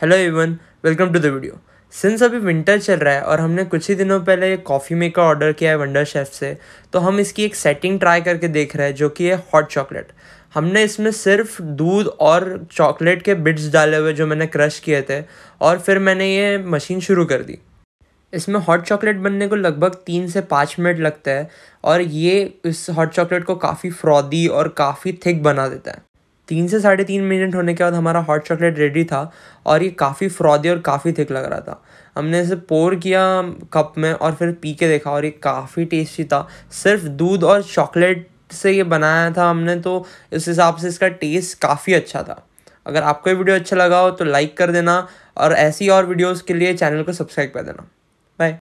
hello everyone welcome to the video since अभी winter चल रहा है और हमने कुछ ही दिनों पहले कॉफ़ी मेकर ऑर्डर किया है वंडर शेफ़ से तो हम इसकी एक सेटिंग ट्राई करके देख रहे हैं जो कि है हॉट चॉकलेट हमने इसमें सिर्फ दूध और चॉकलेट के बिट्स डाले हुए जो मैंने क्रश किए थे और फिर मैंने ये मशीन शुरू कर दी इसमें हॉट चॉकलेट बनने को लगभग तीन से पाँच मिनट लगता है और ये इस हॉट चॉकलेट को काफ़ी फ्रॉदी और काफ़ी थिक बना देता है तीन से साढ़े तीन मिनट होने के बाद हमारा हॉट चॉकलेट रेडी था और ये काफ़ी फ्रॉदी और काफ़ी थिक लग रहा था हमने इसे पोर किया कप में और फिर पी के देखा और ये काफ़ी टेस्टी था सिर्फ दूध और चॉकलेट से ये बनाया था हमने तो इस हिसाब से इसका टेस्ट काफ़ी अच्छा था अगर आपको ये वीडियो अच्छा लगा हो तो लाइक कर देना और ऐसी और वीडियोज़ के लिए चैनल को सब्सक्राइब कर देना